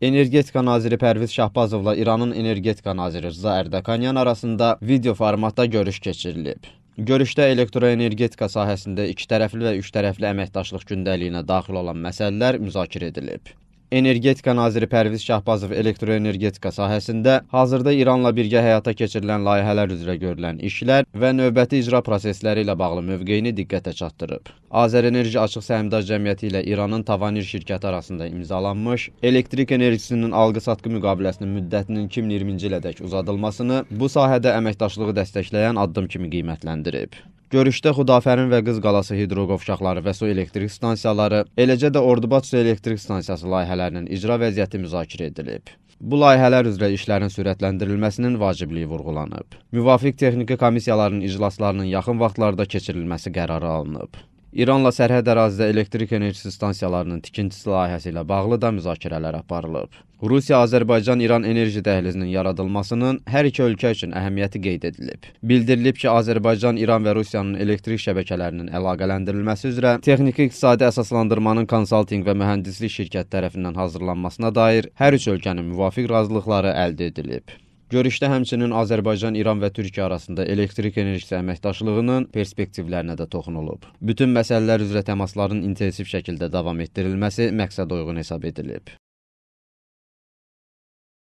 Energetika naziri Pərviz Şahbazovla İranın energetika naziri Rza Ərdəkanyan arasında video formatda görüş keçirilib. Görüşdə elektroenergetika sahəsində iki tərəfli və üç tərəfli əməkdaşlıq gündəliyinə daxil olan məsələlər müzakirə edilib. Energetika naziri Pərviz Şahbazov elektroenergetika sahəsində hazırda İranla birgə həyata keçirilən layihələr üzrə görülən işlər və növbəti icra prosesləri ilə bağlı mövqeyini diqqətə çatdırıb. Azərenerji Açıq Səhmdar Cəmiyyəti ilə İranın Tavanir şirkəti arasında imzalanmış elektrik enerjisinin alqı-satqı müqaviləsinin müddətinin 2020-ci ilədək uzadılmasını bu sahədə əməkdaşlığı dəstəkləyən addım kimi qiymətləndirib. Görüşdə Xudafərin və Qız qalası hidroqov şaxları və su elektrik stansiyaları, eləcə də Ordubad su elektrik stansiyası layihələrinin icra vəziyyəti müzakirə edilib. Bu layihələr üzrə işlərin sürətləndirilməsinin vacibliyi vurğulanıb. Müvafiq texniki komissiyaların iclaslarının yaxın vaxtlarda keçirilməsi qərarı alınıb. İranla sərhəd ərazidə elektrik enerjisi stansiyalarının tikintisi layihəsi ilə bağlı da müzakirələr aparılıb. Rusiya Azərbaycan-İran enerji dəhlizinin yaradılmasının hər iki ölkə üçün əhəmiyyəti qeyd edilib. Bildirilib ki, Azərbaycan, İran və Rusiyanın elektrik şəbəkələrinin əlaqələndirilməsi üzrə texniki iqtisadi əsaslandırmanın konsaltinq və mühəndislik şirkət tərəfindən hazırlanmasına dair hər üç ölkənin müvafiq razılıqları əldə edilib. Görüşdə həmçinin Azərbaycan, İran və Türkiyə arasında elektrik enerjisi əməkdaşlığının perspektivlərinə də toxunulub. Bütün məsələlər üzrə təmasların intensiv şəkildə davam etdirilməsi məqsəd uyğun hesab edilib.